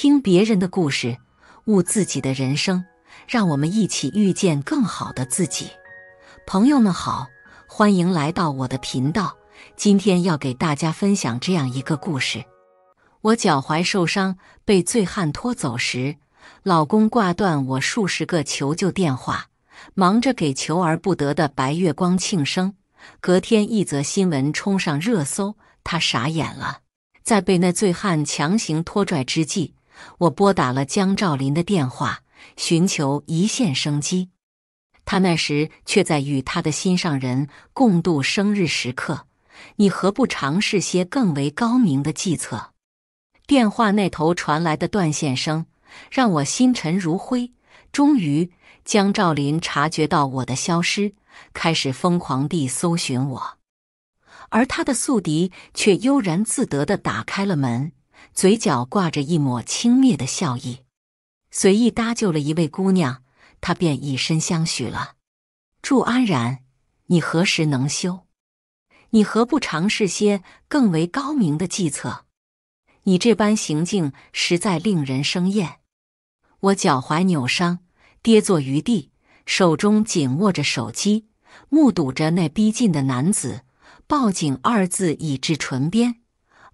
听别人的故事，悟自己的人生，让我们一起遇见更好的自己。朋友们好，欢迎来到我的频道。今天要给大家分享这样一个故事：我脚踝受伤被醉汉拖走时，老公挂断我数十个求救电话，忙着给求而不得的白月光庆生。隔天一则新闻冲上热搜，他傻眼了，在被那醉汉强行拖拽之际。我拨打了江兆林的电话，寻求一线生机。他那时却在与他的心上人共度生日时刻。你何不尝试些更为高明的计策？电话那头传来的断线声，让我心沉如灰。终于，江兆林察觉到我的消失，开始疯狂地搜寻我，而他的宿敌却悠然自得地打开了门。嘴角挂着一抹轻蔑的笑意，随意搭救了一位姑娘，他便以身相许了。祝安然，你何时能修？你何不尝试些更为高明的计策？你这般行径实在令人生厌。我脚踝扭伤，跌坐于地，手中紧握着手机，目睹着那逼近的男子，报警二字已至唇边，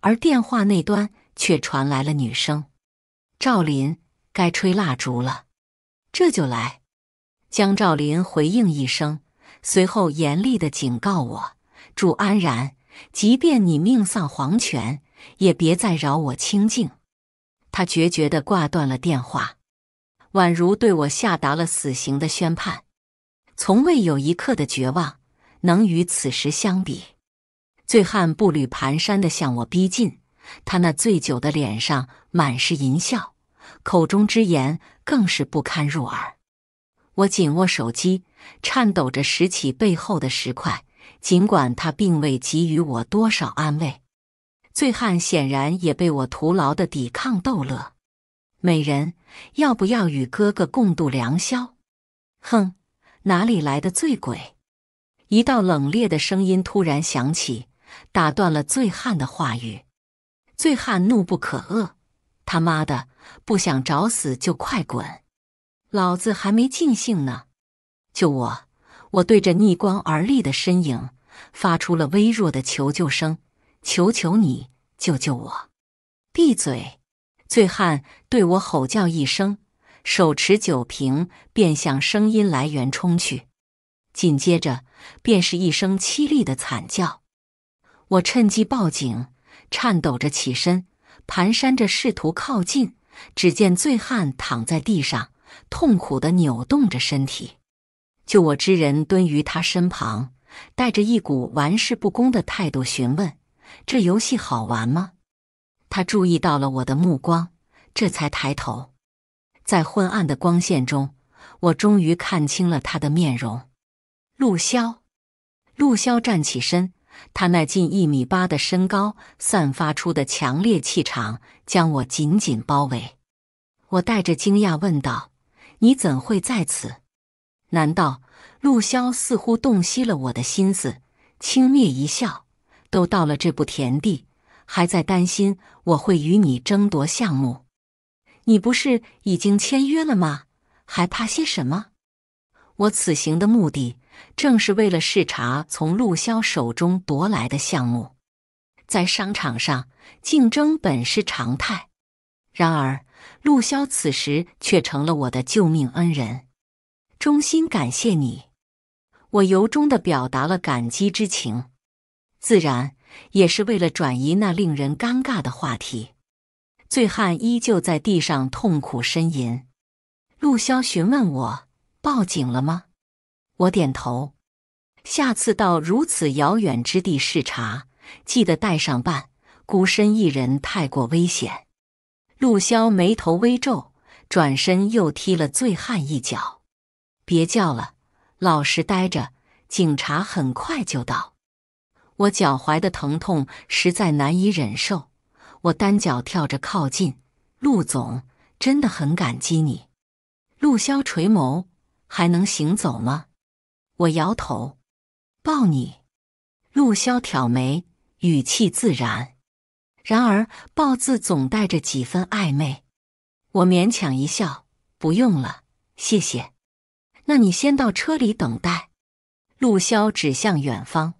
而电话那端。却传来了女声：“赵林，该吹蜡烛了，这就来。”江赵林回应一声，随后严厉的警告我：“祝安然，即便你命丧黄泉，也别再扰我清静。”他决绝的挂断了电话，宛如对我下达了死刑的宣判。从未有一刻的绝望能与此时相比。醉汉步履蹒跚的向我逼近。他那醉酒的脸上满是淫笑，口中之言更是不堪入耳。我紧握手机，颤抖着拾起背后的石块，尽管他并未给予我多少安慰。醉汉显然也被我徒劳的抵抗逗乐。美人，要不要与哥哥共度良宵？哼，哪里来的醉鬼？一道冷冽的声音突然响起，打断了醉汉的话语。醉汉怒不可遏：“他妈的，不想找死就快滚！老子还没尽兴呢！”救我！我对着逆光而立的身影发出了微弱的求救声：“求求你，救救我！”闭嘴！醉汉对我吼叫一声，手持酒瓶便向声音来源冲去。紧接着，便是一声凄厉的惨叫。我趁机报警。颤抖着起身，蹒跚着试图靠近。只见醉汉躺在地上，痛苦的扭动着身体。救我之人蹲于他身旁，带着一股玩世不恭的态度询问：“这游戏好玩吗？”他注意到了我的目光，这才抬头。在昏暗的光线中，我终于看清了他的面容。陆骁，陆骁站起身。他那近一米八的身高散发出的强烈气场将我紧紧包围。我带着惊讶问道：“你怎会在此？难道？”陆骁似乎洞悉了我的心思，轻蔑一笑：“都到了这步田地，还在担心我会与你争夺项目？你不是已经签约了吗？还怕些什么？”我此行的目的。正是为了视察从陆骁手中夺来的项目，在商场上竞争本是常态，然而陆骁此时却成了我的救命恩人，衷心感谢你，我由衷的表达了感激之情，自然也是为了转移那令人尴尬的话题。醉汉依旧在地上痛苦呻吟，陆骁询问我：“报警了吗？”我点头，下次到如此遥远之地视察，记得带上伴，孤身一人太过危险。陆骁眉头微皱，转身又踢了醉汉一脚：“别叫了，老实待着，警察很快就到。”我脚踝的疼痛实在难以忍受，我单脚跳着靠近陆总，真的很感激你。陆骁垂眸：“还能行走吗？”我摇头，抱你。陆骁挑眉，语气自然，然而“抱”字总带着几分暧昧。我勉强一笑，不用了，谢谢。那你先到车里等待。陆骁指向远方，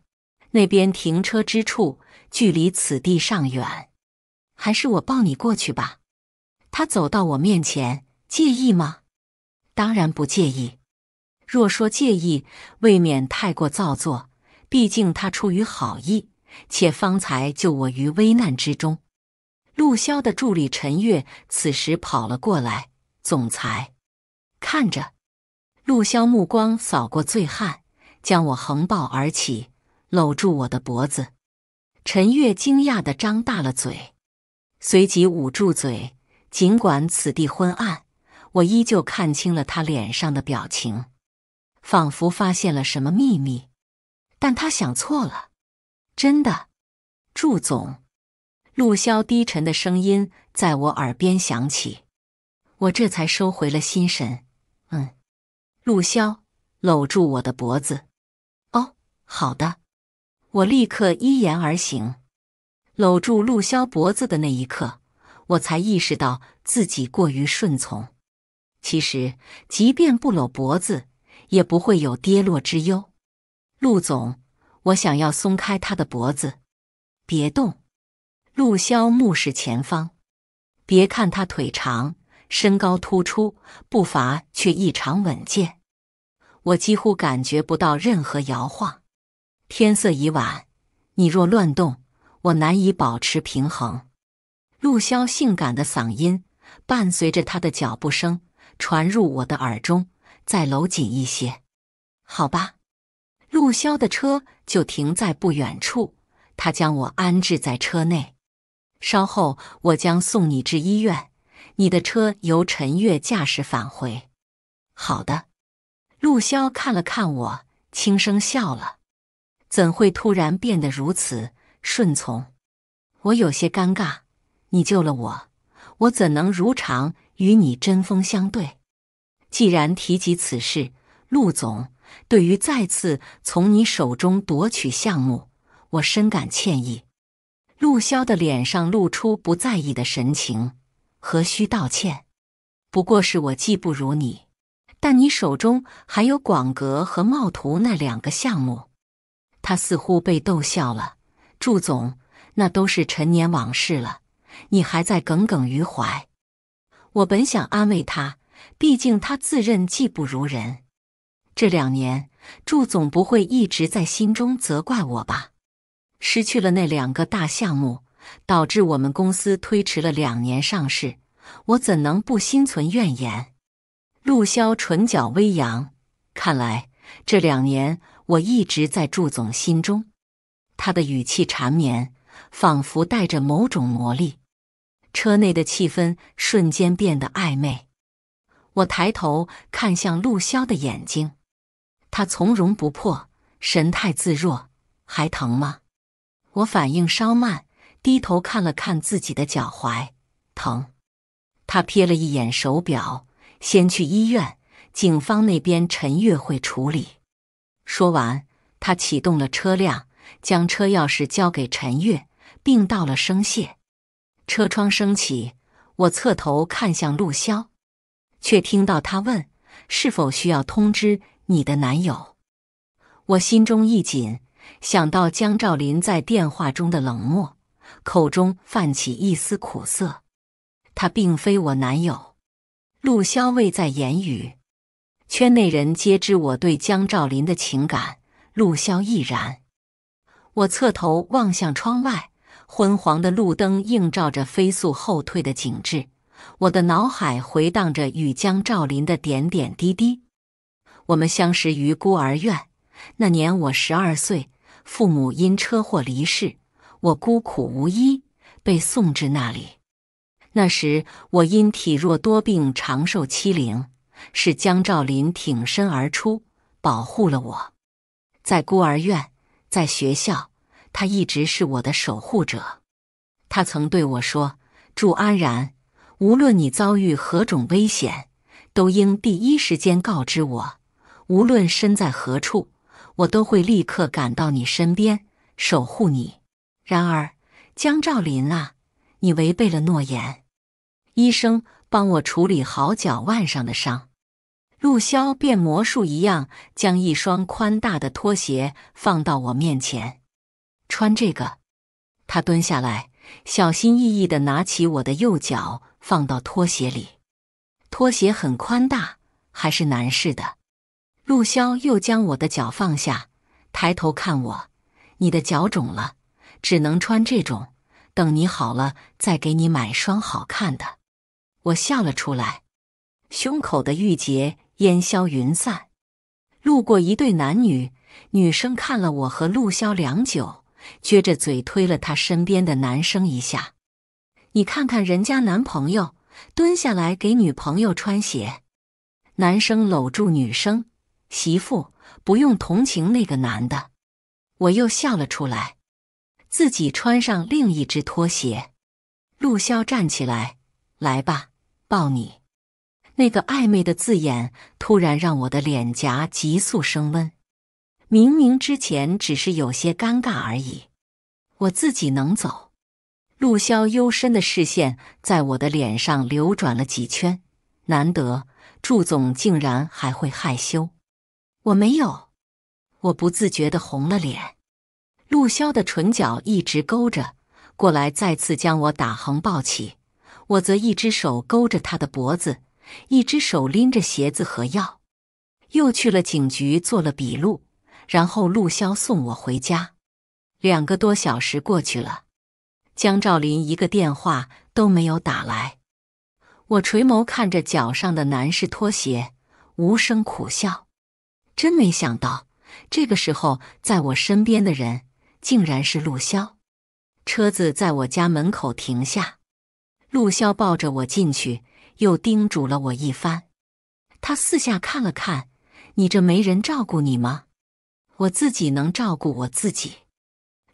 那边停车之处距离此地尚远，还是我抱你过去吧。他走到我面前，介意吗？当然不介意。若说介意，未免太过造作。毕竟他出于好意，且方才救我于危难之中。陆骁的助理陈月此时跑了过来，总裁，看着，陆骁目光扫过醉汉，将我横抱而起，搂住我的脖子。陈月惊讶的张大了嘴，随即捂住嘴。尽管此地昏暗，我依旧看清了他脸上的表情。仿佛发现了什么秘密，但他想错了。真的，祝总，陆骁低沉的声音在我耳边响起，我这才收回了心神。嗯，陆骁搂住我的脖子。哦，好的，我立刻依言而行。搂住陆骁脖子的那一刻，我才意识到自己过于顺从。其实，即便不搂脖子。也不会有跌落之忧。陆总，我想要松开他的脖子。别动。陆骁目视前方。别看他腿长，身高突出，步伐却异常稳健。我几乎感觉不到任何摇晃。天色已晚，你若乱动，我难以保持平衡。陆骁性感的嗓音伴随着他的脚步声传入我的耳中。再搂紧一些，好吧。陆骁的车就停在不远处，他将我安置在车内。稍后我将送你至医院，你的车由陈月驾驶返回。好的。陆骁看了看我，轻声笑了。怎会突然变得如此顺从？我有些尴尬。你救了我，我怎能如常与你针锋相对？既然提及此事，陆总对于再次从你手中夺取项目，我深感歉意。陆骁的脸上露出不在意的神情，何须道歉？不过是我技不如你，但你手中还有广格和茂图那两个项目。他似乎被逗笑了。祝总，那都是陈年往事了，你还在耿耿于怀？我本想安慰他。毕竟他自认技不如人，这两年祝总不会一直在心中责怪我吧？失去了那两个大项目，导致我们公司推迟了两年上市，我怎能不心存怨言？陆骁唇角微扬，看来这两年我一直在祝总心中。他的语气缠绵，仿佛带着某种魔力，车内的气氛瞬间变得暧昧。我抬头看向陆骁的眼睛，他从容不迫，神态自若。还疼吗？我反应稍慢，低头看了看自己的脚踝，疼。他瞥了一眼手表，先去医院，警方那边陈月会处理。说完，他启动了车辆，将车钥匙交给陈月，并道了声谢。车窗升起，我侧头看向陆骁。却听到他问：“是否需要通知你的男友？”我心中一紧，想到江兆林在电话中的冷漠，口中泛起一丝苦涩。他并非我男友。陆骁未在言语。圈内人皆知我对江兆林的情感，陆骁亦然。我侧头望向窗外，昏黄的路灯映照着飞速后退的景致。我的脑海回荡着与江兆林的点点滴滴。我们相识于孤儿院，那年我十二岁，父母因车祸离世，我孤苦无依，被送至那里。那时我因体弱多病，常受欺凌，是江兆林挺身而出，保护了我。在孤儿院，在学校，他一直是我的守护者。他曾对我说：“祝安然。”无论你遭遇何种危险，都应第一时间告知我。无论身在何处，我都会立刻赶到你身边守护你。然而，江兆林啊，你违背了诺言。医生，帮我处理好脚腕上的伤。陆骁变魔术一样，将一双宽大的拖鞋放到我面前，穿这个。他蹲下来，小心翼翼地拿起我的右脚。放到拖鞋里，拖鞋很宽大，还是男士的。陆骁又将我的脚放下，抬头看我：“你的脚肿了，只能穿这种。等你好了，再给你买双好看的。”我笑了出来，胸口的郁结烟消云散。路过一对男女，女生看了我和陆骁良久，撅着嘴推了他身边的男生一下。你看看人家男朋友蹲下来给女朋友穿鞋，男生搂住女生媳妇，不用同情那个男的。我又笑了出来，自己穿上另一只拖鞋。陆骁站起来，来吧，抱你。那个暧昧的字眼突然让我的脸颊急速升温。明明之前只是有些尴尬而已，我自己能走。陆骁幽深的视线在我的脸上流转了几圈，难得祝总竟然还会害羞。我没有，我不自觉的红了脸。陆骁的唇角一直勾着，过来再次将我打横抱起，我则一只手勾着他的脖子，一只手拎着鞋子和药，又去了警局做了笔录，然后陆骁送我回家。两个多小时过去了。江兆林一个电话都没有打来，我垂眸看着脚上的男士拖鞋，无声苦笑。真没想到，这个时候在我身边的人，竟然是陆骁。车子在我家门口停下，陆骁抱着我进去，又叮嘱了我一番。他四下看了看：“你这没人照顾你吗？我自己能照顾我自己。”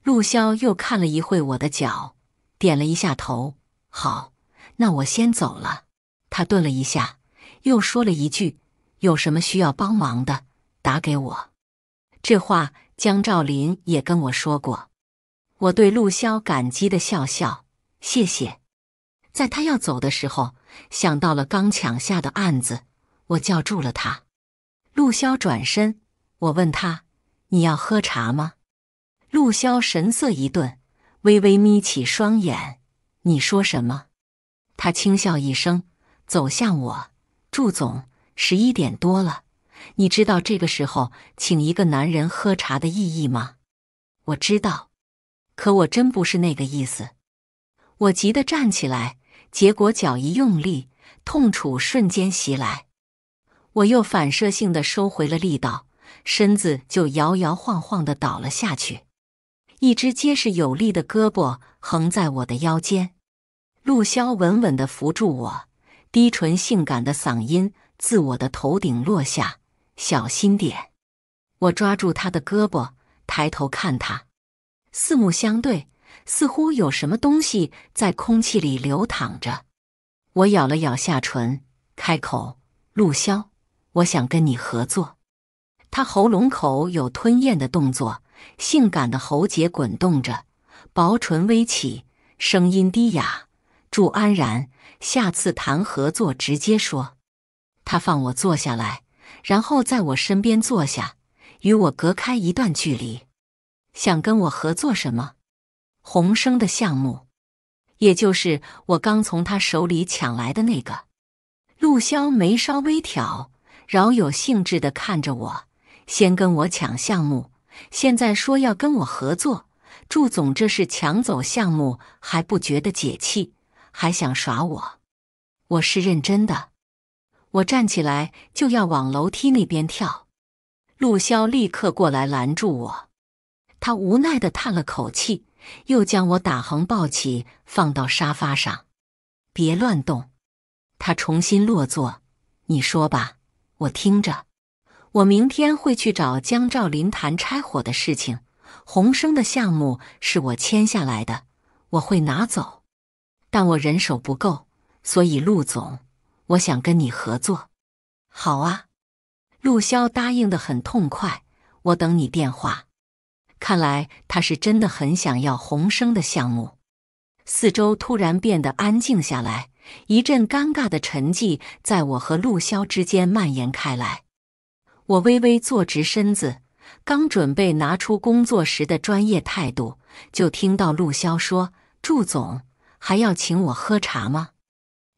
陆骁又看了一会我的脚，点了一下头。好，那我先走了。他顿了一下，又说了一句：“有什么需要帮忙的，打给我。”这话江兆林也跟我说过。我对陆骁感激的笑笑，谢谢。在他要走的时候，想到了刚抢下的案子，我叫住了他。陆骁转身，我问他：“你要喝茶吗？”陆骁神色一顿，微微眯起双眼。“你说什么？”他轻笑一声，走向我。祝总，十一点多了，你知道这个时候请一个男人喝茶的意义吗？我知道，可我真不是那个意思。我急得站起来，结果脚一用力，痛楚瞬间袭来，我又反射性的收回了力道，身子就摇摇晃晃的倒了下去。一只结实有力的胳膊横在我的腰间，陆骁稳稳地扶住我，低唇性感的嗓音自我的头顶落下：“小心点。”我抓住他的胳膊，抬头看他，四目相对，似乎有什么东西在空气里流淌着。我咬了咬下唇，开口：“陆骁，我想跟你合作。”他喉咙口有吞咽的动作。性感的喉结滚动着，薄唇微启，声音低哑：“祝安然，下次谈合作直接说。”他放我坐下来，然后在我身边坐下，与我隔开一段距离，想跟我合作什么？鸿生的项目，也就是我刚从他手里抢来的那个。陆骁眉梢微挑，饶有兴致的看着我，先跟我抢项目。现在说要跟我合作，祝总这是抢走项目还不觉得解气，还想耍我？我是认真的。我站起来就要往楼梯那边跳，陆骁立刻过来拦住我。他无奈的叹了口气，又将我打横抱起放到沙发上，别乱动。他重新落座，你说吧，我听着。我明天会去找江兆林谈拆伙的事情。鸿升的项目是我签下来的，我会拿走，但我人手不够，所以陆总，我想跟你合作。好啊，陆骁答应的很痛快。我等你电话。看来他是真的很想要鸿升的项目。四周突然变得安静下来，一阵尴尬的沉寂在我和陆骁之间蔓延开来。我微微坐直身子，刚准备拿出工作时的专业态度，就听到陆骁说：“祝总还要请我喝茶吗？”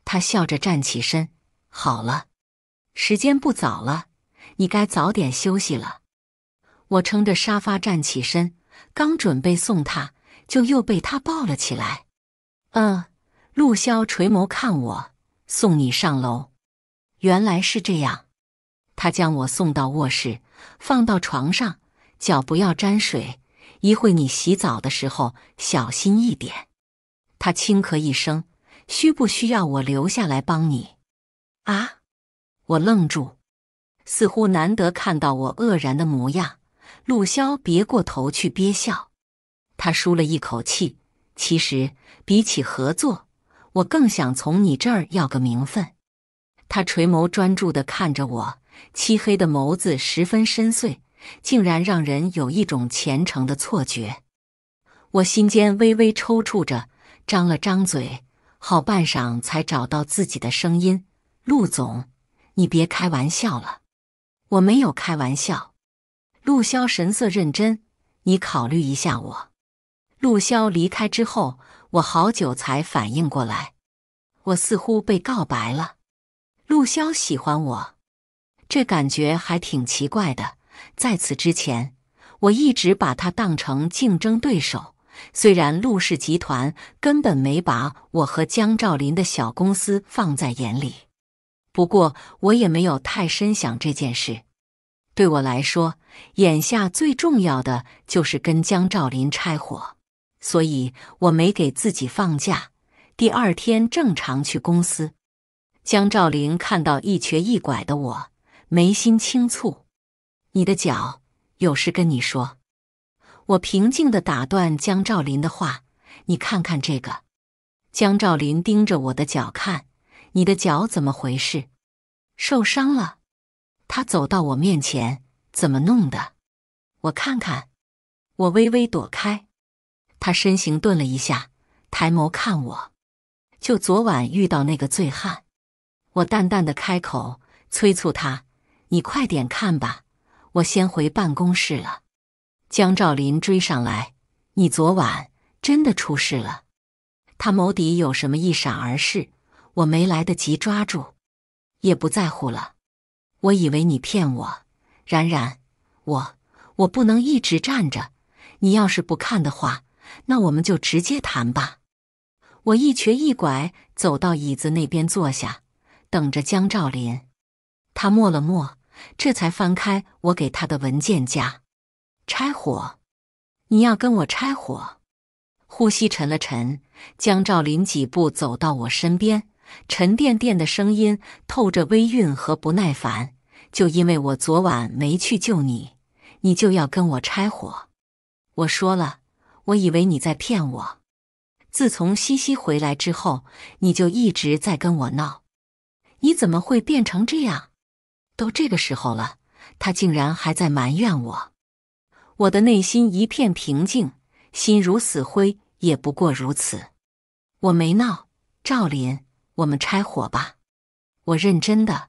他笑着站起身：“好了，时间不早了，你该早点休息了。”我撑着沙发站起身，刚准备送他，就又被他抱了起来。嗯，陆骁垂眸看我：“送你上楼。”原来是这样。他将我送到卧室，放到床上，脚不要沾水。一会你洗澡的时候小心一点。他轻咳一声，需不需要我留下来帮你？啊！我愣住，似乎难得看到我愕然的模样。陆骁别过头去憋笑，他舒了一口气。其实比起合作，我更想从你这儿要个名分。他垂眸专注的看着我。漆黑的眸子十分深邃，竟然让人有一种虔诚的错觉。我心间微微抽搐着，张了张嘴，好半晌才找到自己的声音：“陆总，你别开玩笑了。”“我没有开玩笑。”陆骁神色认真：“你考虑一下我。”陆骁离开之后，我好久才反应过来，我似乎被告白了。陆骁喜欢我。这感觉还挺奇怪的。在此之前，我一直把他当成竞争对手。虽然陆氏集团根本没把我和江兆林的小公司放在眼里，不过我也没有太深想这件事。对我来说，眼下最重要的就是跟江兆林拆伙，所以我没给自己放假。第二天正常去公司，江兆林看到一瘸一拐的我。眉心轻蹙，你的脚有事跟你说。我平静地打断江兆林的话：“你看看这个。”江兆林盯着我的脚看：“你的脚怎么回事？受伤了？”他走到我面前：“怎么弄的？我看看。”我微微躲开，他身形顿了一下，抬眸看我：“就昨晚遇到那个醉汉。”我淡淡的开口催促他。你快点看吧，我先回办公室了。江兆林追上来，你昨晚真的出事了。他眸底有什么一闪而逝，我没来得及抓住，也不在乎了。我以为你骗我，然然，我我不能一直站着。你要是不看的话，那我们就直接谈吧。我一瘸一拐走到椅子那边坐下，等着江兆林。他默了默。这才翻开我给他的文件夹，拆火！你要跟我拆火？呼吸沉了沉，江兆林几步走到我身边，沉甸甸的声音透着微韵和不耐烦。就因为我昨晚没去救你，你就要跟我拆火？我说了，我以为你在骗我。自从西西回来之后，你就一直在跟我闹，你怎么会变成这样？都这个时候了，他竟然还在埋怨我。我的内心一片平静，心如死灰，也不过如此。我没闹，赵林，我们拆伙吧。我认真的。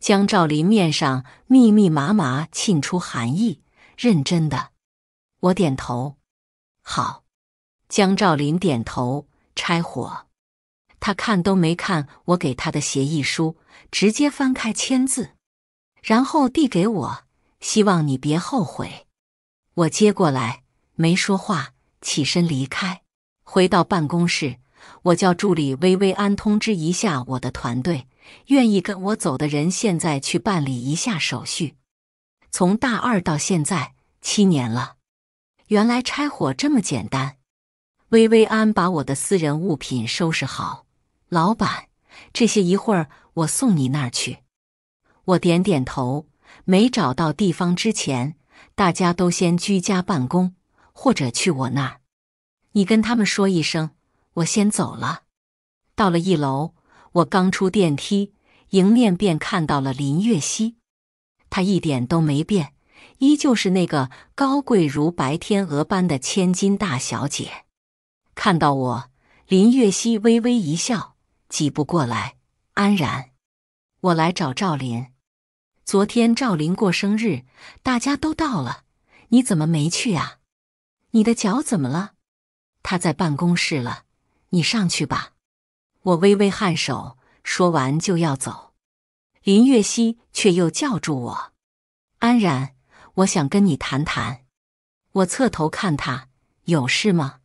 江赵林面上密密麻麻沁出寒意，认真的。我点头，好。江赵林点头，拆伙。他看都没看我给他的协议书，直接翻开签字。然后递给我，希望你别后悔。我接过来，没说话，起身离开，回到办公室。我叫助理薇薇安通知一下我的团队，愿意跟我走的人现在去办理一下手续。从大二到现在七年了，原来拆伙这么简单。薇薇安把我的私人物品收拾好，老板，这些一会儿我送你那儿去。我点点头，没找到地方之前，大家都先居家办公，或者去我那儿。你跟他们说一声，我先走了。到了一楼，我刚出电梯，迎面便看到了林月溪。她一点都没变，依旧是那个高贵如白天鹅般的千金大小姐。看到我，林月溪微微一笑，几步过来，安然，我来找赵琳。昨天赵林过生日，大家都到了，你怎么没去啊？你的脚怎么了？他在办公室了，你上去吧。我微微颔首，说完就要走，林月熙却又叫住我：“安然，我想跟你谈谈。”我侧头看他，有事吗？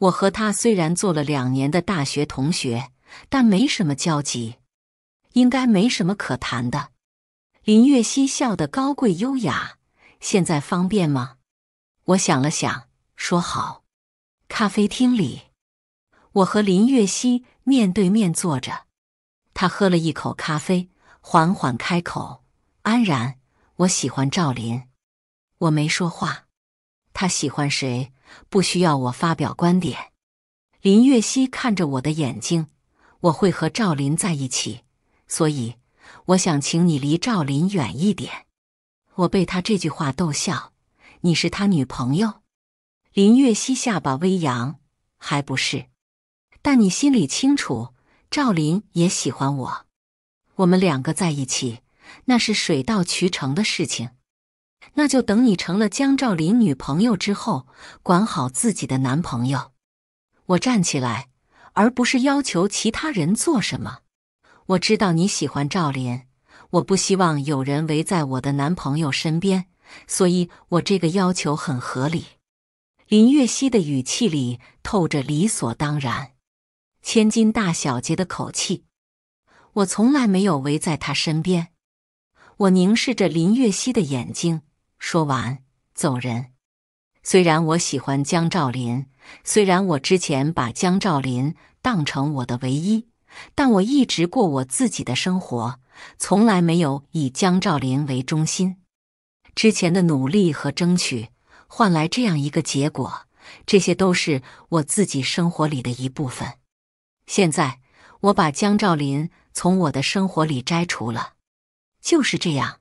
我和他虽然做了两年的大学同学，但没什么交集，应该没什么可谈的。林月熙笑得高贵优雅。现在方便吗？我想了想，说好。咖啡厅里，我和林月熙面对面坐着。他喝了一口咖啡，缓缓开口：“安然，我喜欢赵林。”我没说话。他喜欢谁，不需要我发表观点。林月熙看着我的眼睛：“我会和赵林在一起，所以。”我想请你离赵林远一点。我被他这句话逗笑。你是他女朋友？林月熙下巴微扬，还不是。但你心里清楚，赵林也喜欢我。我们两个在一起，那是水到渠成的事情。那就等你成了江兆林女朋友之后，管好自己的男朋友。我站起来，而不是要求其他人做什么。我知道你喜欢赵琳，我不希望有人围在我的男朋友身边，所以我这个要求很合理。林月熙的语气里透着理所当然、千金大小姐的口气。我从来没有围在他身边。我凝视着林月熙的眼睛，说完走人。虽然我喜欢江兆林，虽然我之前把江兆林当成我的唯一。但我一直过我自己的生活，从来没有以江兆林为中心。之前的努力和争取换来这样一个结果，这些都是我自己生活里的一部分。现在我把江兆林从我的生活里摘除了，就是这样。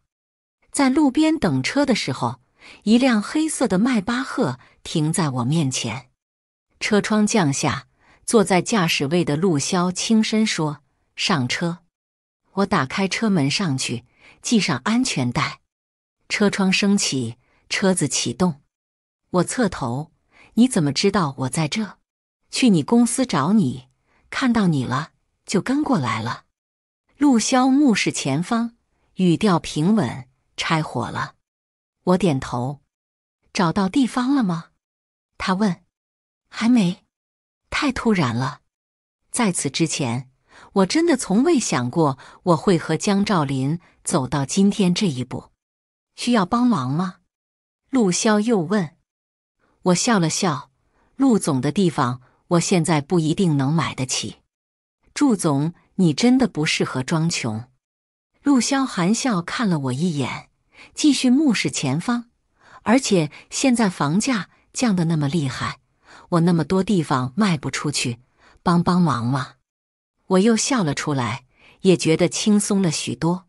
在路边等车的时候，一辆黑色的迈巴赫停在我面前，车窗降下。坐在驾驶位的陆骁轻声说：“上车。”我打开车门上去，系上安全带，车窗升起，车子启动。我侧头：“你怎么知道我在这？”“去你公司找你，看到你了就跟过来了。”陆骁目视前方，语调平稳：“拆火了。”我点头：“找到地方了吗？”他问：“还没。”太突然了，在此之前，我真的从未想过我会和江兆林走到今天这一步。需要帮忙吗？陆骁又问。我笑了笑，陆总的地方，我现在不一定能买得起。祝总，你真的不适合装穷。陆骁含笑看了我一眼，继续目视前方。而且现在房价降得那么厉害。我那么多地方卖不出去，帮帮忙嘛！我又笑了出来，也觉得轻松了许多。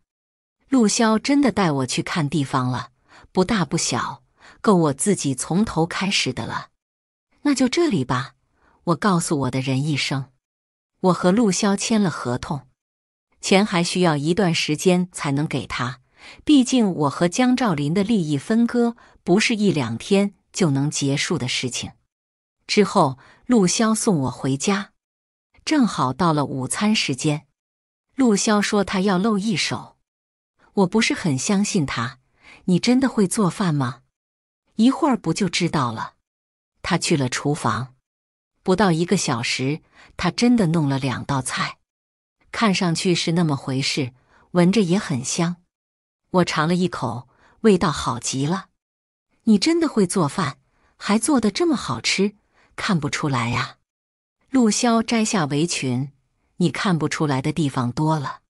陆骁真的带我去看地方了，不大不小，够我自己从头开始的了。那就这里吧，我告诉我的人一声。我和陆骁签了合同，钱还需要一段时间才能给他，毕竟我和江兆林的利益分割不是一两天就能结束的事情。之后，陆骁送我回家，正好到了午餐时间。陆骁说他要露一手，我不是很相信他。你真的会做饭吗？一会儿不就知道了。他去了厨房，不到一个小时，他真的弄了两道菜，看上去是那么回事，闻着也很香。我尝了一口，味道好极了。你真的会做饭，还做的这么好吃。看不出来呀，陆骁摘下围裙，你看不出来的地方多了。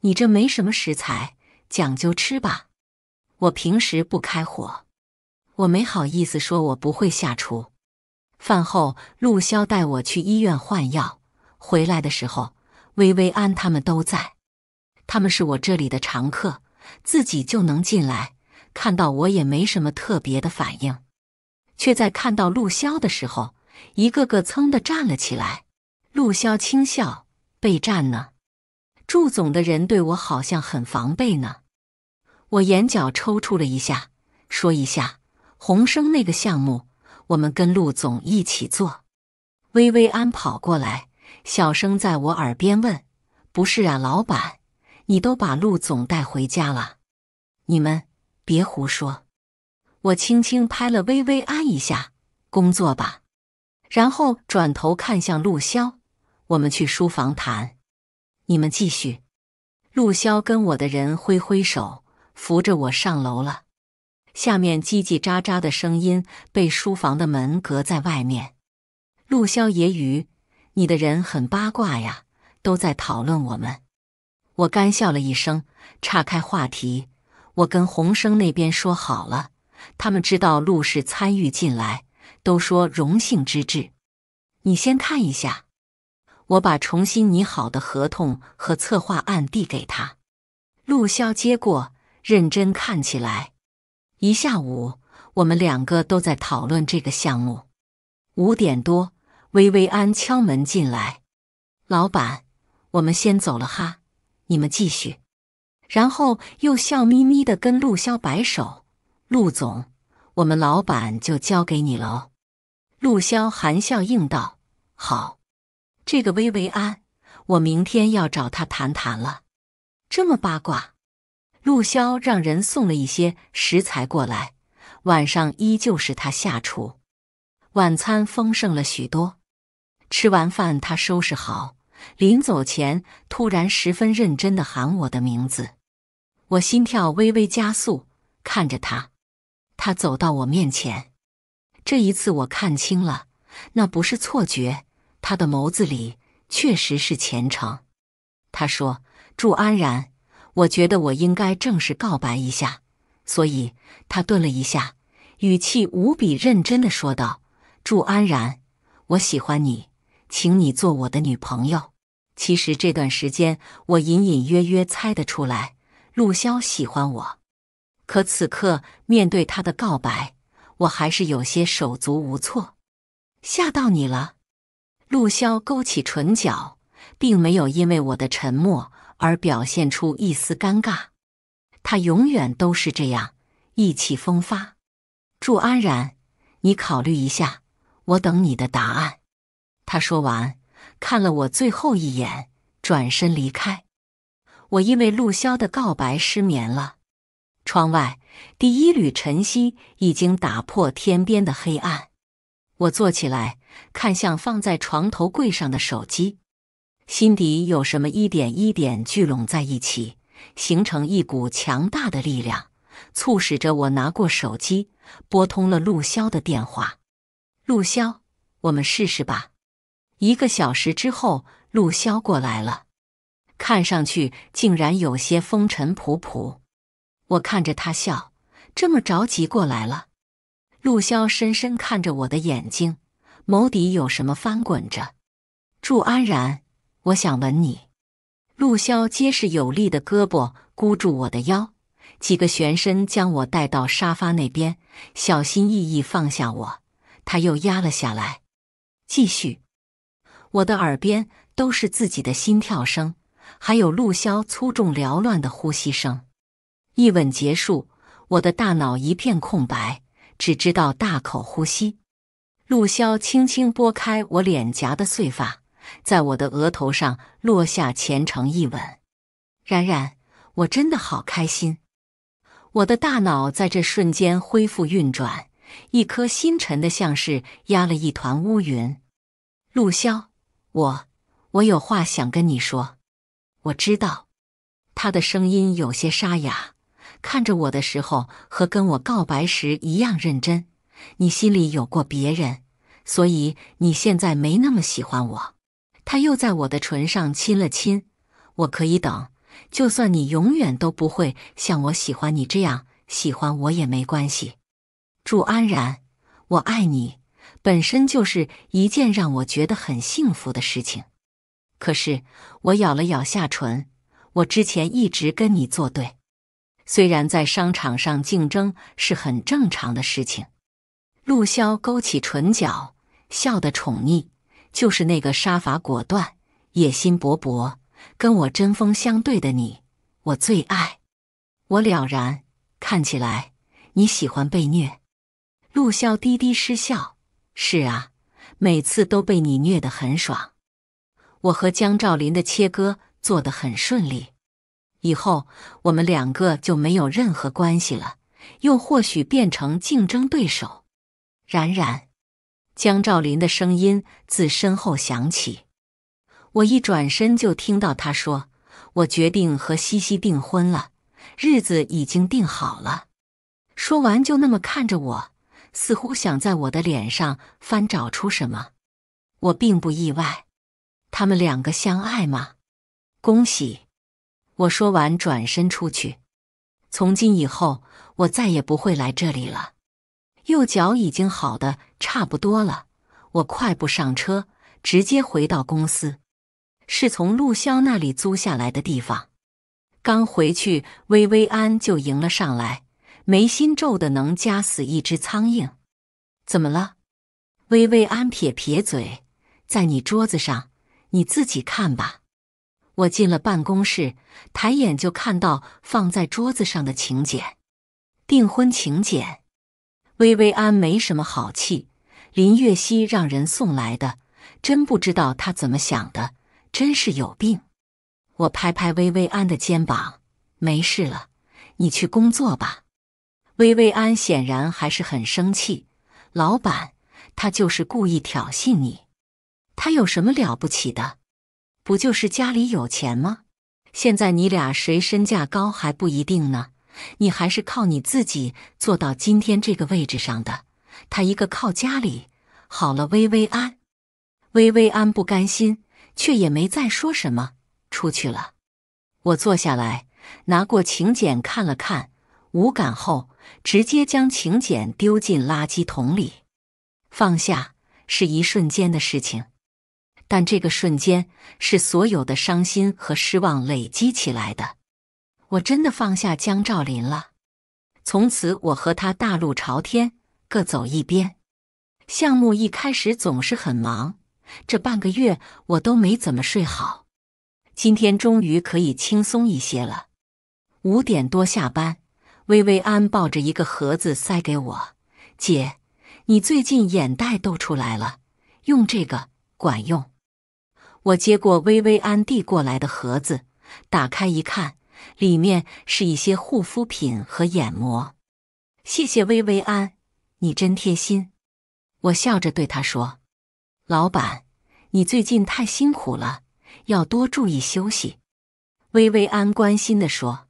你这没什么食材，讲究吃吧。我平时不开火，我没好意思说我不会下厨。饭后，陆骁带我去医院换药，回来的时候，薇薇安他们都在。他们是我这里的常客，自己就能进来，看到我也没什么特别的反应，却在看到陆骁的时候。一个个噌的站了起来。陆骁轻笑：“备战呢？祝总的人对我好像很防备呢。”我眼角抽搐了一下，说：“一下，宏生那个项目，我们跟陆总一起做。”薇薇安跑过来，小声在我耳边问：“不是啊，老板，你都把陆总带回家了？你们别胡说。”我轻轻拍了微微安一下：“工作吧。”然后转头看向陆骁，我们去书房谈。你们继续。陆骁跟我的人挥挥手，扶着我上楼了。下面叽叽喳喳的声音被书房的门隔在外面。陆骁揶揄：“你的人很八卦呀，都在讨论我们。”我干笑了一声，岔开话题：“我跟洪生那边说好了，他们知道陆氏参与进来。”都说荣幸之至，你先看一下。我把重新拟好的合同和策划案递给他，陆骁接过，认真看起来。一下午我们两个都在讨论这个项目。五点多，薇薇安敲门进来：“老板，我们先走了哈，你们继续。”然后又笑眯眯的跟陆骁摆手：“陆总。”我们老板就交给你喽。”陆骁含笑应道：“好，这个薇薇安，我明天要找他谈谈了。”这么八卦，陆骁让人送了一些食材过来，晚上依旧是他下厨，晚餐丰盛了许多。吃完饭，他收拾好，临走前突然十分认真的喊我的名字，我心跳微微加速，看着他。他走到我面前，这一次我看清了，那不是错觉，他的眸子里确实是虔诚。他说：“祝安然，我觉得我应该正式告白一下。”所以他顿了一下，语气无比认真的说道：“祝安然，我喜欢你，请你做我的女朋友。”其实这段时间，我隐隐约约猜得出来，陆骁喜欢我。可此刻，面对他的告白，我还是有些手足无措，吓到你了。陆骁勾起唇角，并没有因为我的沉默而表现出一丝尴尬，他永远都是这样，意气风发。祝安然，你考虑一下，我等你的答案。他说完，看了我最后一眼，转身离开。我因为陆骁的告白失眠了。窗外第一缕晨曦已经打破天边的黑暗，我坐起来看向放在床头柜上的手机，心底有什么一点一点聚拢在一起，形成一股强大的力量，促使着我拿过手机拨通了陆骁的电话。陆骁，我们试试吧。一个小时之后，陆骁过来了，看上去竟然有些风尘仆仆。我看着他笑，这么着急过来了。陆骁深深看着我的眼睛，眸底有什么翻滚着。祝安然，我想吻你。陆骁结实有力的胳膊箍住我的腰，几个旋身将我带到沙发那边，小心翼翼放下我。他又压了下来，继续。我的耳边都是自己的心跳声，还有陆骁粗重缭乱的呼吸声。一吻结束，我的大脑一片空白，只知道大口呼吸。陆骁轻轻拨开我脸颊的碎发，在我的额头上落下虔诚一吻。冉冉，我真的好开心。我的大脑在这瞬间恢复运转，一颗心沉的像是压了一团乌云。陆骁，我我有话想跟你说。我知道，他的声音有些沙哑。看着我的时候和跟我告白时一样认真，你心里有过别人，所以你现在没那么喜欢我。他又在我的唇上亲了亲。我可以等，就算你永远都不会像我喜欢你这样喜欢我也没关系。祝安然，我爱你，本身就是一件让我觉得很幸福的事情。可是我咬了咬下唇，我之前一直跟你作对。虽然在商场上竞争是很正常的事情，陆骁勾起唇角，笑得宠溺。就是那个杀伐果断、野心勃勃、跟我针锋相对的你，我最爱。我了然，看起来你喜欢被虐。陆骁低低失笑：“是啊，每次都被你虐得很爽。我和江兆林的切割做得很顺利。”以后我们两个就没有任何关系了，又或许变成竞争对手。冉冉，江兆林的声音自身后响起。我一转身就听到他说：“我决定和西西订婚了，日子已经定好了。”说完就那么看着我，似乎想在我的脸上翻找出什么。我并不意外，他们两个相爱吗？恭喜。我说完，转身出去。从今以后，我再也不会来这里了。右脚已经好的差不多了，我快步上车，直接回到公司。是从陆骁那里租下来的地方。刚回去，薇薇安就迎了上来，眉心皱的能夹死一只苍蝇。怎么了？薇薇安撇撇嘴，在你桌子上，你自己看吧。我进了办公室，抬眼就看到放在桌子上的请柬——订婚请柬。薇薇安没什么好气，林月熙让人送来的，真不知道他怎么想的，真是有病。我拍拍薇薇安的肩膀：“没事了，你去工作吧。”薇薇安显然还是很生气：“老板，他就是故意挑衅你，他有什么了不起的？”不就是家里有钱吗？现在你俩谁身价高还不一定呢。你还是靠你自己做到今天这个位置上的。他一个靠家里。好了，薇薇安，薇薇安不甘心，却也没再说什么，出去了。我坐下来，拿过请柬看了看，无感后，直接将请柬丢进垃圾桶里，放下是一瞬间的事情。但这个瞬间是所有的伤心和失望累积起来的，我真的放下江兆林了。从此我和他大路朝天，各走一边。项目一开始总是很忙，这半个月我都没怎么睡好。今天终于可以轻松一些了。五点多下班，薇薇安抱着一个盒子塞给我：“姐，你最近眼袋都出来了，用这个管用。”我接过薇薇安递过来的盒子，打开一看，里面是一些护肤品和眼膜。谢谢薇薇安，你真贴心。我笑着对他说：“老板，你最近太辛苦了，要多注意休息。”薇薇安关心的说：“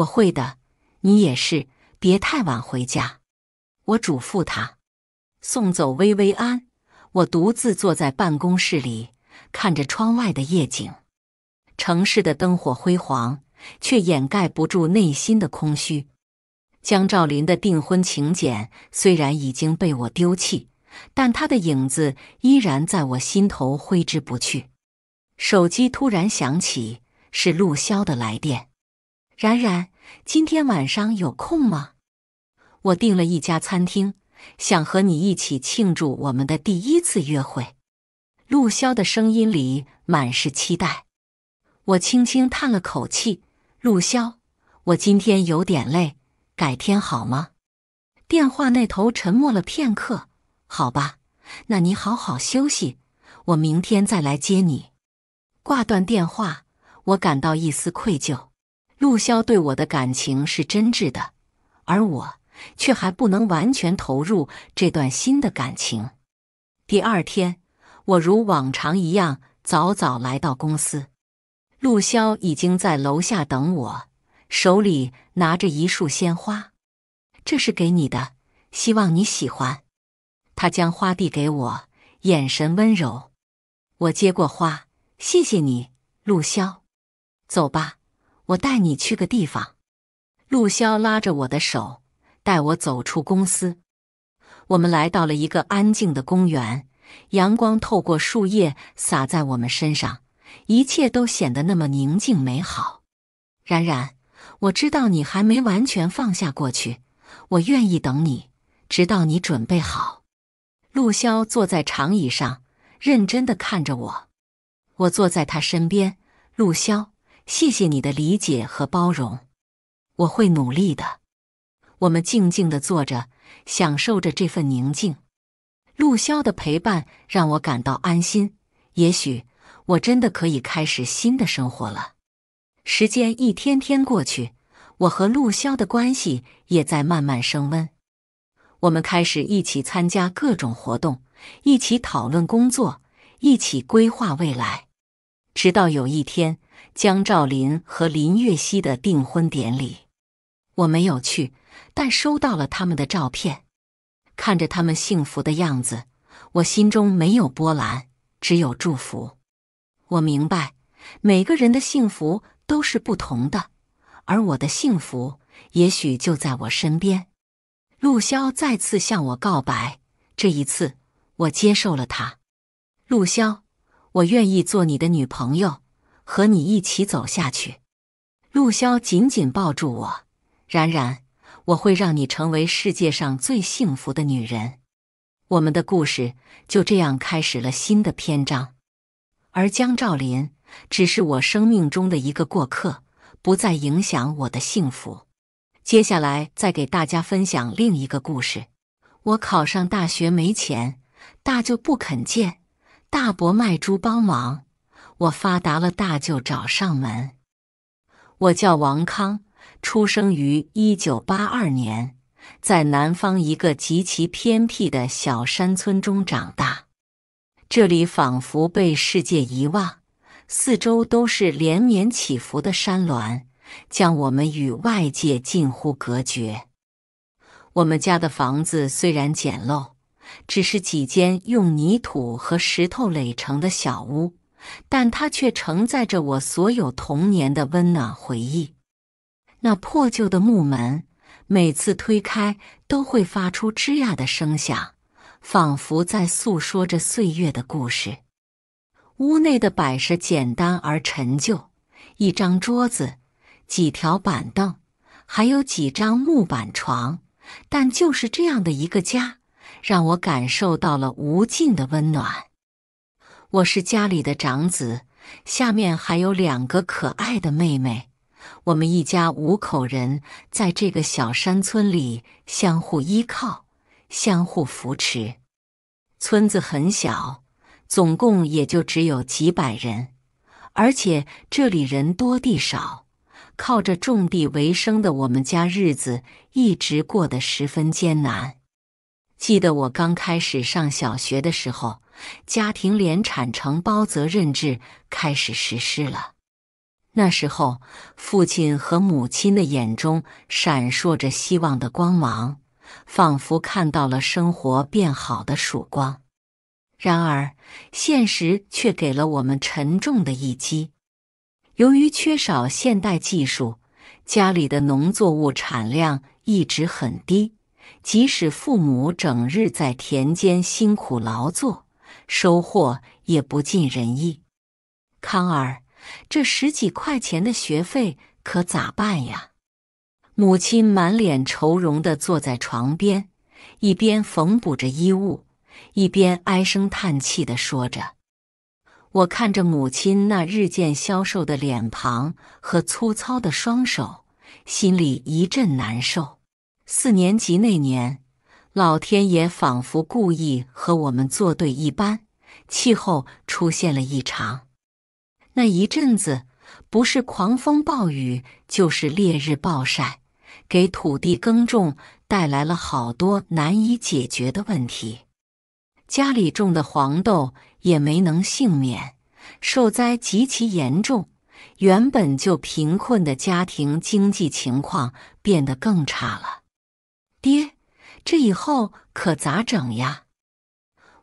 我会的，你也是，别太晚回家。”我嘱咐他。送走薇薇安，我独自坐在办公室里。看着窗外的夜景，城市的灯火辉煌，却掩盖不住内心的空虚。江兆林的订婚请柬虽然已经被我丢弃，但他的影子依然在我心头挥之不去。手机突然响起，是陆骁的来电：“然然，今天晚上有空吗？我订了一家餐厅，想和你一起庆祝我们的第一次约会。”陆骁的声音里满是期待，我轻轻叹了口气。陆骁，我今天有点累，改天好吗？电话那头沉默了片刻。好吧，那你好好休息，我明天再来接你。挂断电话，我感到一丝愧疚。陆骁对我的感情是真挚的，而我却还不能完全投入这段新的感情。第二天。我如往常一样早早来到公司，陆骁已经在楼下等我，手里拿着一束鲜花，这是给你的，希望你喜欢。他将花递给我，眼神温柔。我接过花，谢谢你，陆骁。走吧，我带你去个地方。陆骁拉着我的手，带我走出公司，我们来到了一个安静的公园。阳光透过树叶洒在我们身上，一切都显得那么宁静美好。然然，我知道你还没完全放下过去，我愿意等你，直到你准备好。陆骁坐在长椅上，认真的看着我。我坐在他身边。陆骁，谢谢你的理解和包容，我会努力的。我们静静的坐着，享受着这份宁静。陆骁的陪伴让我感到安心，也许我真的可以开始新的生活了。时间一天天过去，我和陆骁的关系也在慢慢升温。我们开始一起参加各种活动，一起讨论工作，一起规划未来。直到有一天，江兆林和林月熙的订婚典礼，我没有去，但收到了他们的照片。看着他们幸福的样子，我心中没有波澜，只有祝福。我明白每个人的幸福都是不同的，而我的幸福也许就在我身边。陆骁再次向我告白，这一次我接受了他。陆骁，我愿意做你的女朋友，和你一起走下去。陆骁紧紧抱住我，冉冉。我会让你成为世界上最幸福的女人。我们的故事就这样开始了新的篇章，而江兆林只是我生命中的一个过客，不再影响我的幸福。接下来再给大家分享另一个故事：我考上大学没钱，大舅不肯见，大伯卖猪帮忙。我发达了，大舅找上门。我叫王康。出生于一九八二年，在南方一个极其偏僻的小山村中长大。这里仿佛被世界遗忘，四周都是连绵起伏的山峦，将我们与外界近乎隔绝。我们家的房子虽然简陋，只是几间用泥土和石头垒成的小屋，但它却承载着我所有童年的温暖回忆。那破旧的木门，每次推开都会发出吱呀的声响，仿佛在诉说着岁月的故事。屋内的摆设简单而陈旧，一张桌子、几条板凳，还有几张木板床。但就是这样的一个家，让我感受到了无尽的温暖。我是家里的长子，下面还有两个可爱的妹妹。我们一家五口人在这个小山村里相互依靠、相互扶持。村子很小，总共也就只有几百人，而且这里人多地少，靠着种地为生的我们家日子一直过得十分艰难。记得我刚开始上小学的时候，家庭联产承包责任制开始实施了。那时候，父亲和母亲的眼中闪烁着希望的光芒，仿佛看到了生活变好的曙光。然而，现实却给了我们沉重的一击。由于缺少现代技术，家里的农作物产量一直很低，即使父母整日在田间辛苦劳作，收获也不尽人意。康儿。这十几块钱的学费可咋办呀？母亲满脸愁容地坐在床边，一边缝补着衣物，一边唉声叹气地说着。我看着母亲那日渐消瘦的脸庞和粗糙的双手，心里一阵难受。四年级那年，老天爷仿佛故意和我们作对一般，气候出现了异常。那一阵子，不是狂风暴雨，就是烈日暴晒，给土地耕种带来了好多难以解决的问题。家里种的黄豆也没能幸免，受灾极其严重。原本就贫困的家庭经济情况变得更差了。爹，这以后可咋整呀？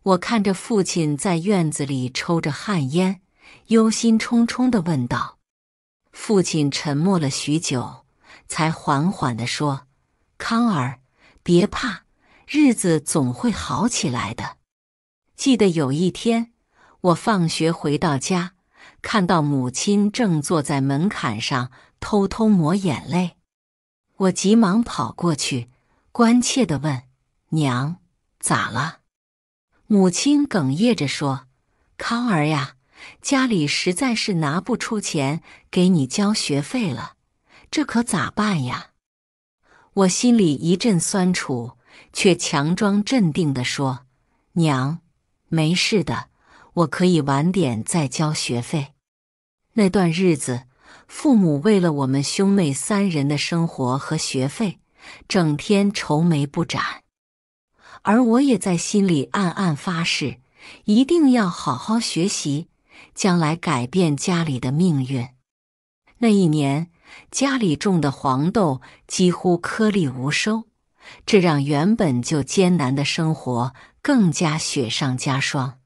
我看着父亲在院子里抽着旱烟。忧心忡忡地问道：“父亲沉默了许久，才缓缓地说：‘康儿，别怕，日子总会好起来的。’记得有一天，我放学回到家，看到母亲正坐在门槛上偷偷抹眼泪，我急忙跑过去，关切地问：‘娘，咋了？’母亲哽咽着说：‘康儿呀。’”家里实在是拿不出钱给你交学费了，这可咋办呀？我心里一阵酸楚，却强装镇定的说：“娘，没事的，我可以晚点再交学费。”那段日子，父母为了我们兄妹三人的生活和学费，整天愁眉不展，而我也在心里暗暗发誓，一定要好好学习。将来改变家里的命运。那一年，家里种的黄豆几乎颗粒无收，这让原本就艰难的生活更加雪上加霜。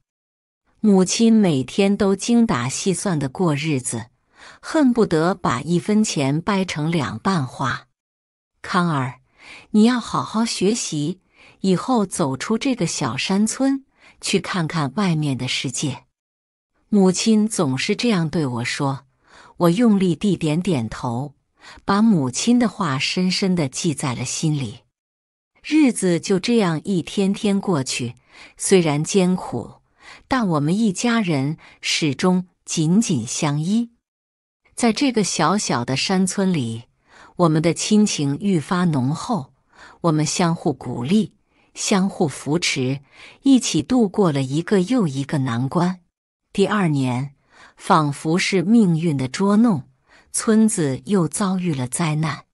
母亲每天都精打细算的过日子，恨不得把一分钱掰成两半花。康儿，你要好好学习，以后走出这个小山村，去看看外面的世界。母亲总是这样对我说，我用力地点点头，把母亲的话深深的记在了心里。日子就这样一天天过去，虽然艰苦，但我们一家人始终紧紧相依。在这个小小的山村里，我们的亲情愈发浓厚，我们相互鼓励，相互扶持，一起度过了一个又一个难关。第二年，仿佛是命运的捉弄，村子又遭遇了灾难。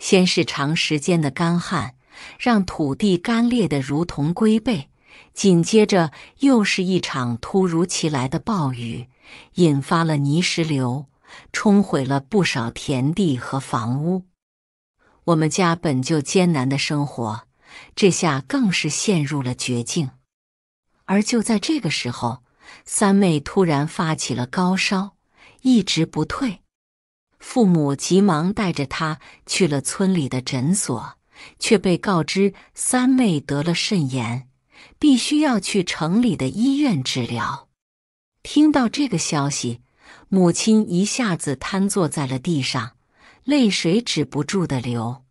先是长时间的干旱，让土地干裂的如同龟背；紧接着又是一场突如其来的暴雨，引发了泥石流，冲毁了不少田地和房屋。我们家本就艰难的生活，这下更是陷入了绝境。而就在这个时候。三妹突然发起了高烧，一直不退。父母急忙带着她去了村里的诊所，却被告知三妹得了肾炎，必须要去城里的医院治疗。听到这个消息，母亲一下子瘫坐在了地上，泪水止不住的流。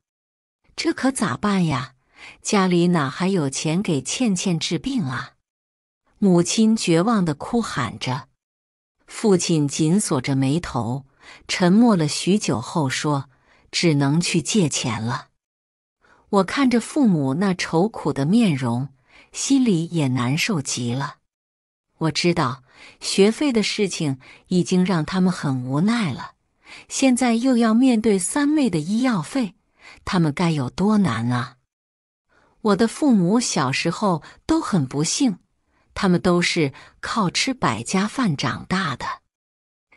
这可咋办呀？家里哪还有钱给倩倩治病啊？母亲绝望的哭喊着，父亲紧锁着眉头，沉默了许久后说：“只能去借钱了。”我看着父母那愁苦的面容，心里也难受极了。我知道学费的事情已经让他们很无奈了，现在又要面对三妹的医药费，他们该有多难啊！我的父母小时候都很不幸。他们都是靠吃百家饭长大的，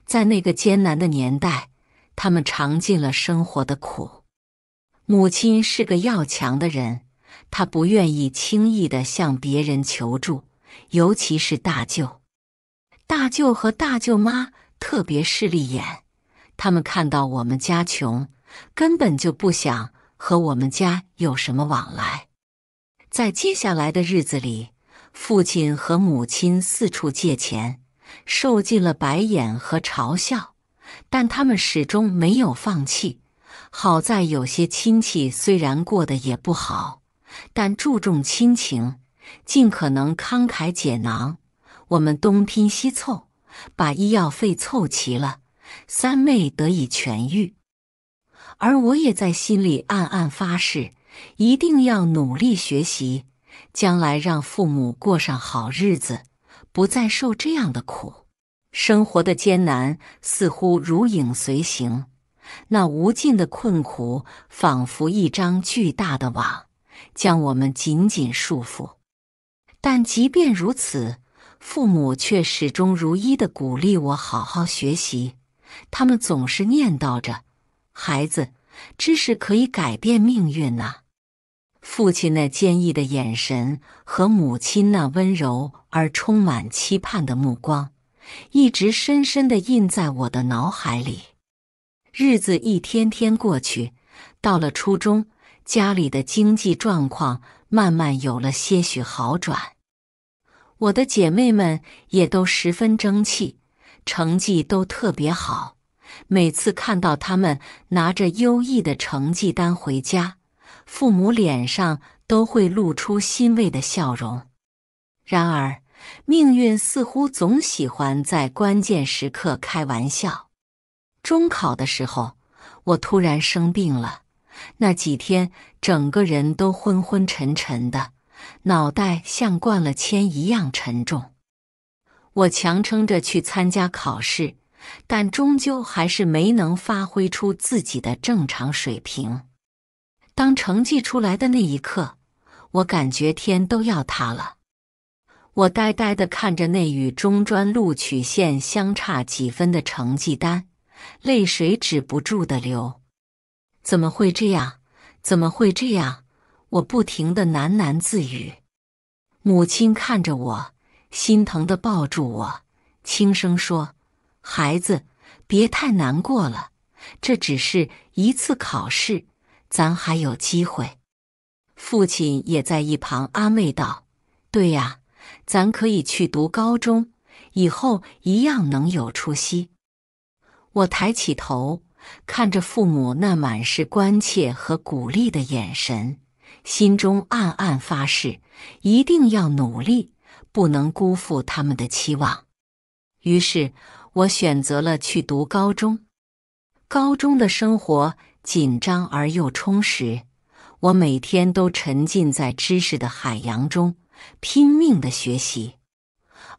在那个艰难的年代，他们尝尽了生活的苦。母亲是个要强的人，她不愿意轻易的向别人求助，尤其是大舅、大舅和大舅妈特别势利眼，他们看到我们家穷，根本就不想和我们家有什么往来。在接下来的日子里。父亲和母亲四处借钱，受尽了白眼和嘲笑，但他们始终没有放弃。好在有些亲戚虽然过得也不好，但注重亲情，尽可能慷慨解囊。我们东拼西凑，把医药费凑齐了，三妹得以痊愈，而我也在心里暗暗发誓，一定要努力学习。将来让父母过上好日子，不再受这样的苦。生活的艰难似乎如影随形，那无尽的困苦仿佛一张巨大的网，将我们紧紧束缚。但即便如此，父母却始终如一的鼓励我好好学习。他们总是念叨着：“孩子，知识可以改变命运呐。”父亲那坚毅的眼神和母亲那温柔而充满期盼的目光，一直深深的印在我的脑海里。日子一天天过去，到了初中，家里的经济状况慢慢有了些许好转。我的姐妹们也都十分争气，成绩都特别好。每次看到她们拿着优异的成绩单回家。父母脸上都会露出欣慰的笑容。然而，命运似乎总喜欢在关键时刻开玩笑。中考的时候，我突然生病了，那几天整个人都昏昏沉沉的，脑袋像灌了铅一样沉重。我强撑着去参加考试，但终究还是没能发挥出自己的正常水平。当成绩出来的那一刻，我感觉天都要塌了。我呆呆的看着那与中专录取线相差几分的成绩单，泪水止不住的流。怎么会这样？怎么会这样？我不停的喃喃自语。母亲看着我，心疼的抱住我，轻声说：“孩子，别太难过了，这只是一次考试。”咱还有机会，父亲也在一旁安慰道：“对呀，咱可以去读高中，以后一样能有出息。”我抬起头，看着父母那满是关切和鼓励的眼神，心中暗暗发誓，一定要努力，不能辜负他们的期望。于是，我选择了去读高中。高中的生活。紧张而又充实，我每天都沉浸在知识的海洋中，拼命的学习，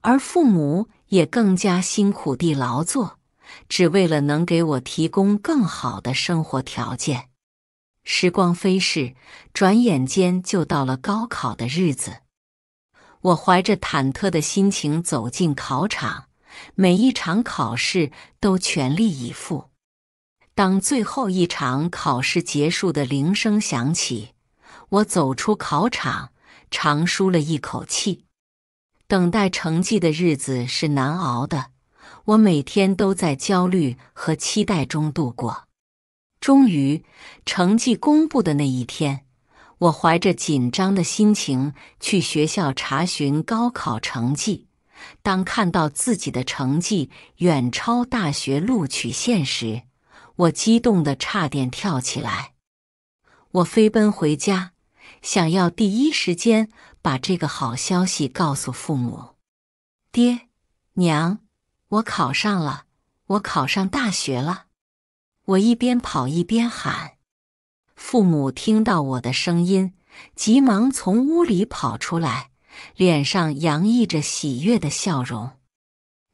而父母也更加辛苦地劳作，只为了能给我提供更好的生活条件。时光飞逝，转眼间就到了高考的日子，我怀着忐忑的心情走进考场，每一场考试都全力以赴。当最后一场考试结束的铃声响起，我走出考场，长舒了一口气。等待成绩的日子是难熬的，我每天都在焦虑和期待中度过。终于，成绩公布的那一天，我怀着紧张的心情去学校查询高考成绩。当看到自己的成绩远超大学录取线时，我激动的差点跳起来，我飞奔回家，想要第一时间把这个好消息告诉父母。爹娘，我考上了，我考上大学了！我一边跑一边喊。父母听到我的声音，急忙从屋里跑出来，脸上洋溢着喜悦的笑容。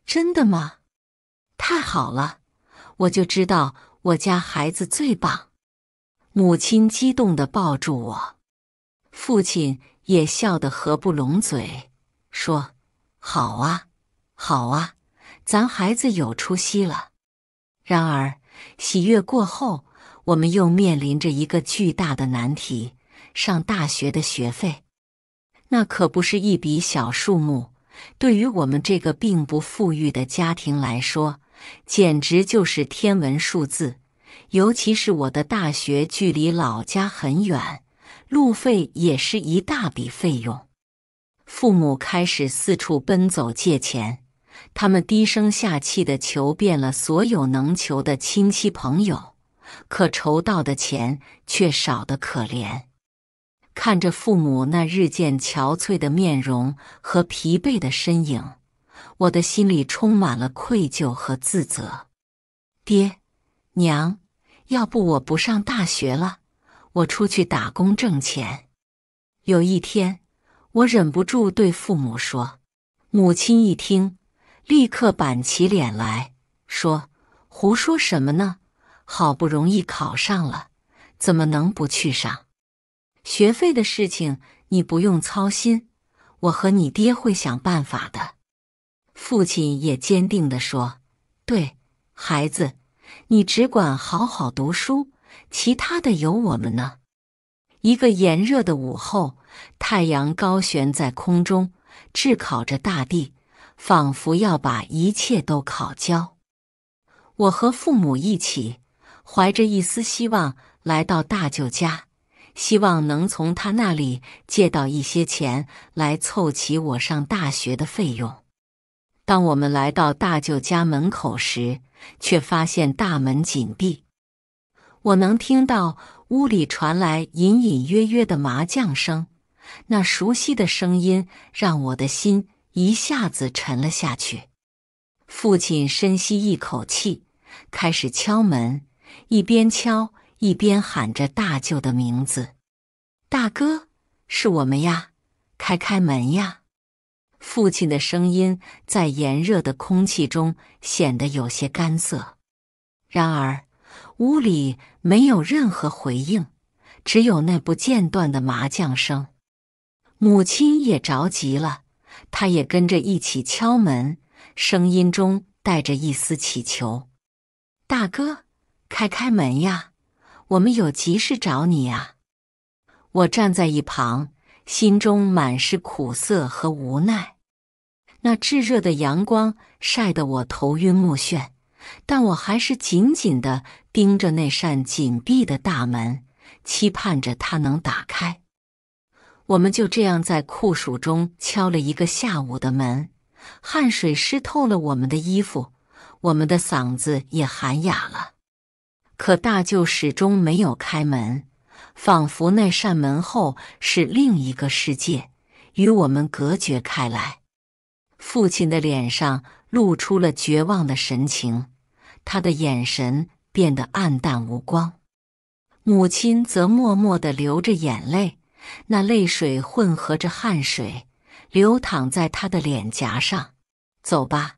真的吗？太好了！我就知道。我家孩子最棒，母亲激动地抱住我，父亲也笑得合不拢嘴，说：“好啊，好啊，咱孩子有出息了。”然而，喜悦过后，我们又面临着一个巨大的难题——上大学的学费，那可不是一笔小数目，对于我们这个并不富裕的家庭来说。简直就是天文数字，尤其是我的大学距离老家很远，路费也是一大笔费用。父母开始四处奔走借钱，他们低声下气的求遍了所有能求的亲戚朋友，可筹到的钱却少得可怜。看着父母那日渐憔悴的面容和疲惫的身影。我的心里充满了愧疚和自责。爹，娘，要不我不上大学了，我出去打工挣钱。有一天，我忍不住对父母说：“母亲一听，立刻板起脸来说：‘胡说什么呢？好不容易考上了，怎么能不去上？学费的事情你不用操心，我和你爹会想办法的。”父亲也坚定的说：“对，孩子，你只管好好读书，其他的有我们呢。”一个炎热的午后，太阳高悬在空中，炙烤着大地，仿佛要把一切都烤焦。我和父母一起，怀着一丝希望来到大舅家，希望能从他那里借到一些钱来凑齐我上大学的费用。当我们来到大舅家门口时，却发现大门紧闭。我能听到屋里传来隐隐约约的麻将声，那熟悉的声音让我的心一下子沉了下去。父亲深吸一口气，开始敲门，一边敲一边喊着大舅的名字：“大哥，是我们呀，开开门呀！”父亲的声音在炎热的空气中显得有些干涩，然而屋里没有任何回应，只有那不间断的麻将声。母亲也着急了，他也跟着一起敲门，声音中带着一丝乞求：“大哥，开开门呀，我们有急事找你啊！”我站在一旁。心中满是苦涩和无奈，那炙热的阳光晒得我头晕目眩，但我还是紧紧的盯着那扇紧闭的大门，期盼着它能打开。我们就这样在酷暑中敲了一个下午的门，汗水湿透了我们的衣服，我们的嗓子也喊哑了，可大舅始终没有开门。仿佛那扇门后是另一个世界，与我们隔绝开来。父亲的脸上露出了绝望的神情，他的眼神变得暗淡无光。母亲则默默地流着眼泪，那泪水混合着汗水，流淌在他的脸颊上。走吧，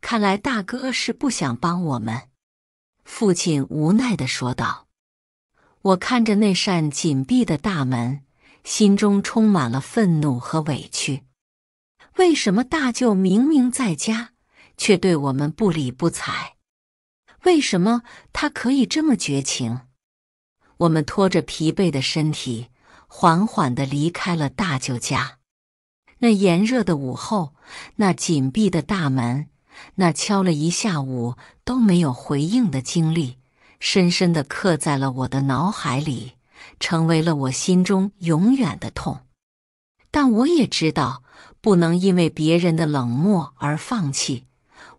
看来大哥是不想帮我们。”父亲无奈地说道。我看着那扇紧闭的大门，心中充满了愤怒和委屈。为什么大舅明明在家，却对我们不理不睬？为什么他可以这么绝情？我们拖着疲惫的身体，缓缓地离开了大舅家。那炎热的午后，那紧闭的大门，那敲了一下午都没有回应的经历。深深地刻在了我的脑海里，成为了我心中永远的痛。但我也知道，不能因为别人的冷漠而放弃。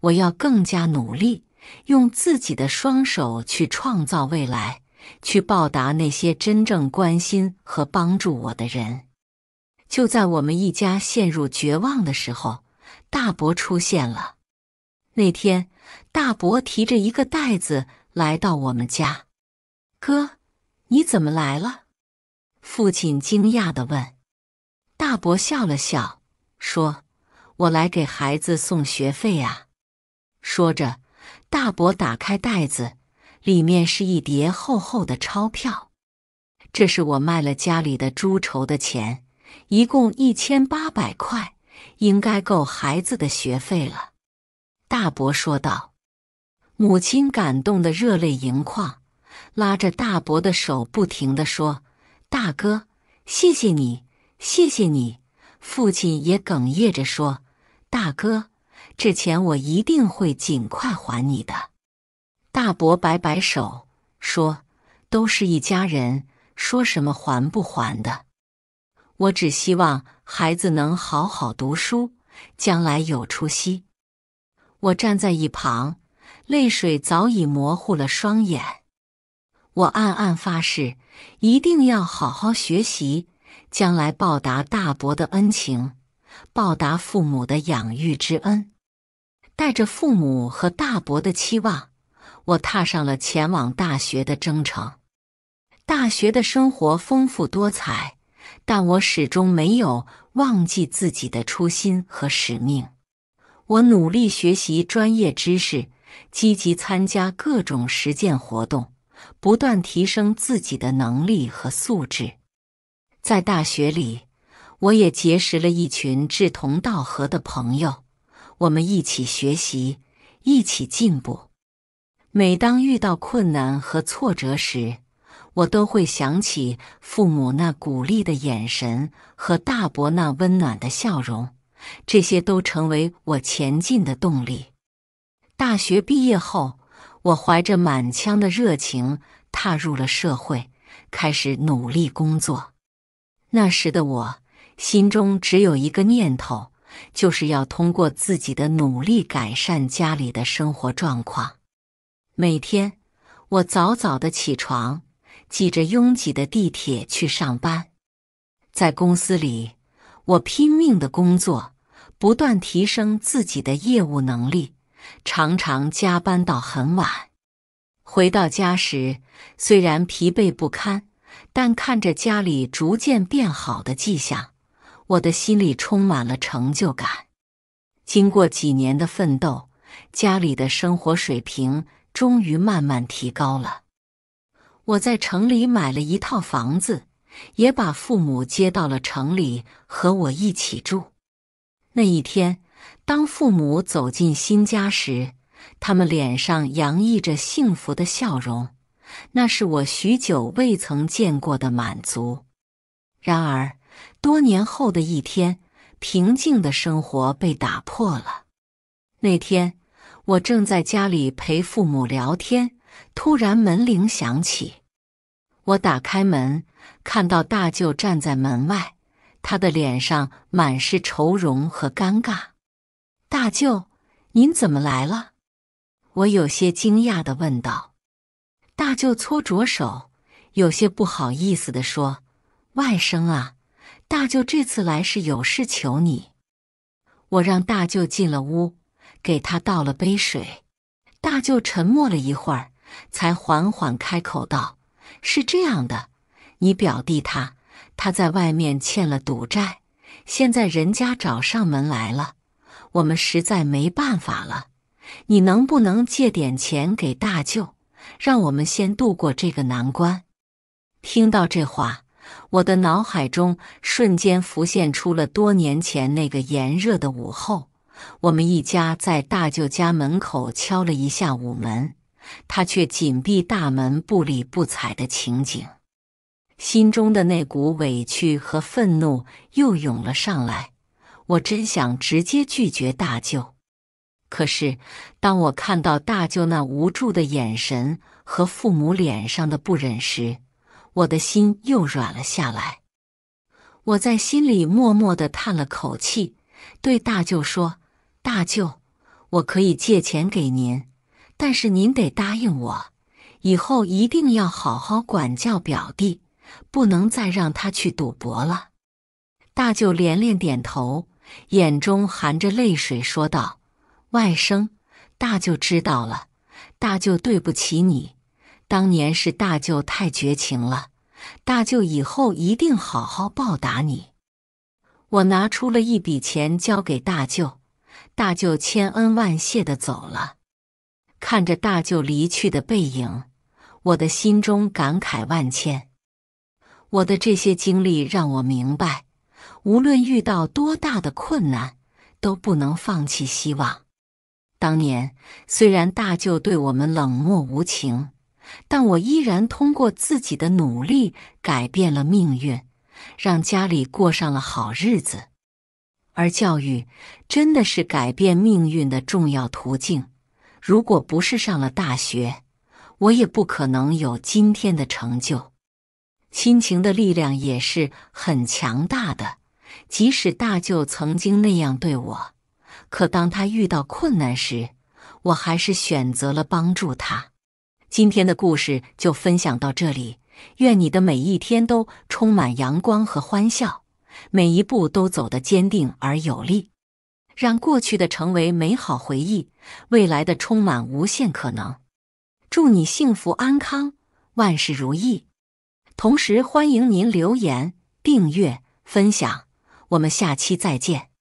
我要更加努力，用自己的双手去创造未来，去报答那些真正关心和帮助我的人。就在我们一家陷入绝望的时候，大伯出现了。那天，大伯提着一个袋子。来到我们家，哥，你怎么来了？父亲惊讶的问。大伯笑了笑，说：“我来给孩子送学费啊。”说着，大伯打开袋子，里面是一叠厚厚的钞票。这是我卖了家里的猪筹的钱，一共一千八百块，应该够孩子的学费了。”大伯说道。母亲感动得热泪盈眶，拉着大伯的手，不停的说：“大哥，谢谢你，谢谢你。”父亲也哽咽着说：“大哥，这钱我一定会尽快还你的。”大伯摆摆手说：“都是一家人，说什么还不还的？我只希望孩子能好好读书，将来有出息。”我站在一旁。泪水早已模糊了双眼，我暗暗发誓，一定要好好学习，将来报答大伯的恩情，报答父母的养育之恩。带着父母和大伯的期望，我踏上了前往大学的征程。大学的生活丰富多彩，但我始终没有忘记自己的初心和使命。我努力学习专业知识。积极参加各种实践活动，不断提升自己的能力和素质。在大学里，我也结识了一群志同道合的朋友，我们一起学习，一起进步。每当遇到困难和挫折时，我都会想起父母那鼓励的眼神和大伯那温暖的笑容，这些都成为我前进的动力。大学毕业后，我怀着满腔的热情踏入了社会，开始努力工作。那时的我心中只有一个念头，就是要通过自己的努力改善家里的生活状况。每天，我早早的起床，挤着拥挤的地铁去上班。在公司里，我拼命的工作，不断提升自己的业务能力。常常加班到很晚，回到家时虽然疲惫不堪，但看着家里逐渐变好的迹象，我的心里充满了成就感。经过几年的奋斗，家里的生活水平终于慢慢提高了。我在城里买了一套房子，也把父母接到了城里和我一起住。那一天。当父母走进新家时，他们脸上洋溢着幸福的笑容，那是我许久未曾见过的满足。然而，多年后的一天，平静的生活被打破了。那天，我正在家里陪父母聊天，突然门铃响起。我打开门，看到大舅站在门外，他的脸上满是愁容和尴尬。大舅，您怎么来了？我有些惊讶的问道。大舅搓着手，有些不好意思的说：“外甥啊，大舅这次来是有事求你。”我让大舅进了屋，给他倒了杯水。大舅沉默了一会儿，才缓缓开口道：“是这样的，你表弟他他在外面欠了赌债，现在人家找上门来了。”我们实在没办法了，你能不能借点钱给大舅，让我们先度过这个难关？听到这话，我的脑海中瞬间浮现出了多年前那个炎热的午后，我们一家在大舅家门口敲了一下午门，他却紧闭大门不理不睬的情景，心中的那股委屈和愤怒又涌了上来。我真想直接拒绝大舅，可是当我看到大舅那无助的眼神和父母脸上的不忍时，我的心又软了下来。我在心里默默的叹了口气，对大舅说：“大舅，我可以借钱给您，但是您得答应我，以后一定要好好管教表弟，不能再让他去赌博了。”大舅连连点头。眼中含着泪水说道：“外甥，大舅知道了，大舅对不起你，当年是大舅太绝情了，大舅以后一定好好报答你。”我拿出了一笔钱交给大舅，大舅千恩万谢的走了。看着大舅离去的背影，我的心中感慨万千。我的这些经历让我明白。无论遇到多大的困难，都不能放弃希望。当年虽然大舅对我们冷漠无情，但我依然通过自己的努力改变了命运，让家里过上了好日子。而教育真的是改变命运的重要途径。如果不是上了大学，我也不可能有今天的成就。亲情的力量也是很强大的。即使大舅曾经那样对我，可当他遇到困难时，我还是选择了帮助他。今天的故事就分享到这里。愿你的每一天都充满阳光和欢笑，每一步都走得坚定而有力。让过去的成为美好回忆，未来的充满无限可能。祝你幸福安康，万事如意。同时欢迎您留言、订阅、分享。我们下期再见。